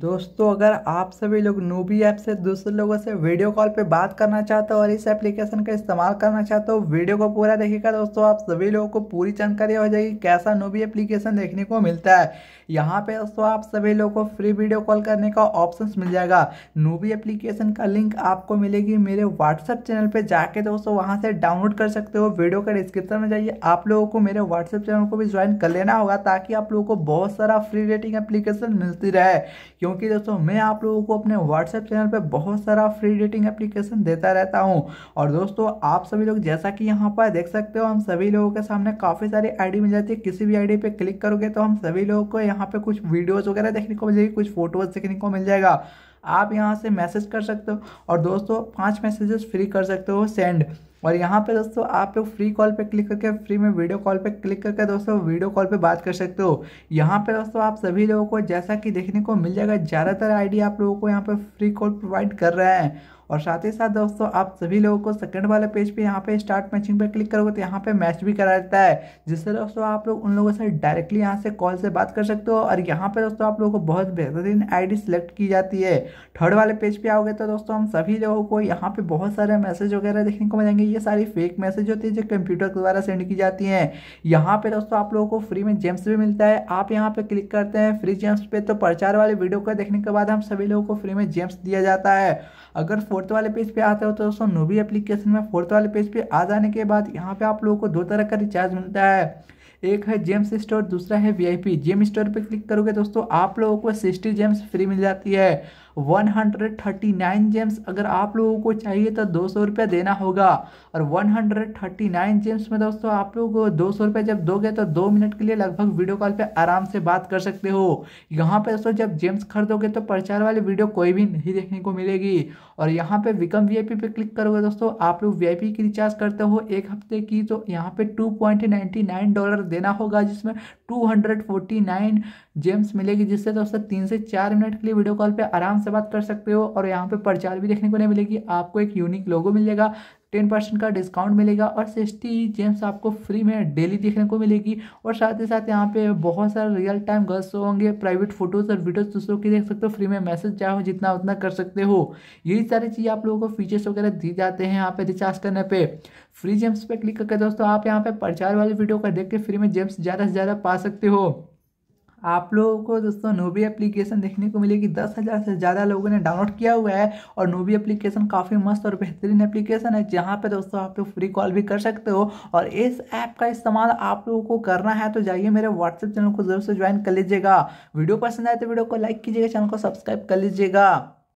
दोस्तों अगर आप सभी लोग नूबी ऐप से दूसरे लोगों से वीडियो कॉल पे बात करना चाहते हो और इस एप्लीकेशन का इस्तेमाल करना चाहते हो वीडियो को पूरा देखिएगा दोस्तों आप सभी लोगों को पूरी जानकारी हो जाएगी कैसा नूबी एप्लीकेशन देखने को मिलता है यहाँ पे दोस्तों आप सभी लोगों को फ्री वीडियो कॉल करने का ऑप्शन मिल जाएगा नूबी एप्लीकेशन का लिंक आपको मिलेगी मेरे व्हाट्सअप चैनल पर जाके दोस्तों वहाँ से डाउनलोड कर सकते हो वीडियो का डिस्क्रिप्शन में जाइए आप लोगों को मेरे व्हाट्सअप चैनल को भी ज्वाइन कर लेना होगा ताकि आप लोगों को बहुत सारा फ्री रेटिंग एप्लीकेशन मिलती रहे क्योंकि दोस्तों मैं आप लोगों को अपने व्हाट्सएप चैनल पर बहुत सारा फ्री डेटिंग एप्लीकेशन देता रहता हूँ और दोस्तों आप सभी लोग जैसा कि यहाँ पर देख सकते हो हम सभी लोगों के सामने काफ़ी सारी आईडी मिल जाती है किसी भी आईडी पे क्लिक करोगे तो हम सभी लोगों को यहाँ पे कुछ वीडियोज वगैरह देखने को मिलेगी कुछ फोटोज देखने को मिल जाएगा आप यहाँ से मैसेज कर सकते हो और दोस्तों पाँच मैसेजेस फ्री कर सकते हो सेंड और यहाँ पे दोस्तों आप लोग फ्री कॉल पे क्लिक करके फ्री में वीडियो कॉल पे क्लिक करके दोस्तों वीडियो कॉल पे बात कर सकते हो यहाँ पे दोस्तों आप सभी लोगों को जैसा कि देखने को मिल जाएगा ज़्यादातर आईडी आप लोगों को यहाँ पे फ्री कॉल प्रोवाइड कर रहे हैं और साथ ही साथ दोस्तों आप सभी लोगों को सेकंड वाले पेज पे यहाँ पे स्टार्ट मैचिंग पे क्लिक करोगे तो यहाँ पे मैच भी करा देता है जिससे दोस्तों आप लोग उन लोगों से डायरेक्टली यहाँ से कॉल से बात कर सकते हो और यहाँ पे दोस्तों आप लोगों को बहुत बेहतरीन आईडी सिलेक्ट की जाती है थर्ड वाले पेज पे आओगे तो दोस्तों हम सभी लोगों को यहाँ पे बहुत सारे मैसेज वगैरह देखने को मिलेंगे ये सारी फेक मैसेज होती है जो कंप्यूटर के द्वारा सेंड की जाती है यहाँ पे दोस्तों आप लोगों को फ्री में जेम्स भी मिलता है आप यहाँ पे क्लिक करते हैं फ्री जेम्स पे तो प्रचार वाले वीडियो को देखने के बाद हम सभी लोगों को फ्री में जेम्स दिया जाता है अगर फोर्थ वाले पेज पे आते हो तो दोस्तों नोवी एप्लीकेशन में फोर्थ वाले पेज पे आ जाने के बाद यहाँ पे आप लोगों को दो तरह का रिचार्ज मिलता है एक है जेम्स स्टोर दूसरा है वीआईपी जेम स्टोर पे क्लिक करोगे दोस्तों आप लोगों को सिक्सटी जेम्स फ्री मिल जाती है 139 जेम्स अगर आप लोगों को चाहिए तो दो सौ रुपया देना होगा और 139 जेम्स में दोस्तों आप लोग दो सौ जब दोगे तो दो मिनट के लिए लगभग वीडियो कॉल पे आराम से बात कर सकते हो यहाँ पे दोस्तों जब जेम्स खरीदोगे तो प्रचार वाली वीडियो कोई भी नहीं देखने को मिलेगी और यहाँ पे विकम वी पे क्लिक करोगे दोस्तों आप लोग वी की रिचार्ज करते हो एक हफ्ते की तो यहाँ पे टू डॉलर देना होगा जिसमें टू जेम्स मिलेगी जिससे दोस्तों तीन से चार मिनट के लिए वीडियो कॉल पर आराम से बात कर सकते हो और यहाँ पे प्रचार भी देखने को नहीं मिलेगी आपको एक यूनिक लोगो मिलेगा टेन परसेंट का डिस्काउंट मिलेगा और सिक्सटी जेम्स आपको फ्री में डेली देखने को मिलेगी और साथ ही साथ यहाँ पे बहुत सारे रियल टाइम गर्ल्स होंगे प्राइवेट फोटोज़ और वीडियोस दूसरों की देख सकते हो फ्री में मैसेज चाहे जितना उतना कर सकते हो यही सारी चीज़ आप लोगों को फीचर्स वगैरह दी जाते हैं यहाँ पे रिचार्ज करने पर फ्री जेम्स पर क्लिक करके दोस्तों आप यहाँ पर प्रचार वाली वीडियो का देख के फ्री में जेम्स ज़्यादा से ज़्यादा पा सकते हो आप लोगों को दोस्तों नोबी एप्लीकेशन देखने को मिलेगी दस हज़ार से ज़्यादा लोगों ने डाउनलोड किया हुआ है और नोबी एप्लीकेशन काफ़ी मस्त और बेहतरीन एप्लीकेशन है जहाँ पे दोस्तों आप लोग फ्री कॉल भी कर सकते हो और इस ऐप का इस्तेमाल आप लोगों को करना है तो जाइए मेरे व्हाट्सएप चैनल को जरूर से ज्वाइन कर लीजिएगा वीडियो पसंद आए तो वीडियो को लाइक कीजिएगा चैनल को सब्सक्राइब कर लीजिएगा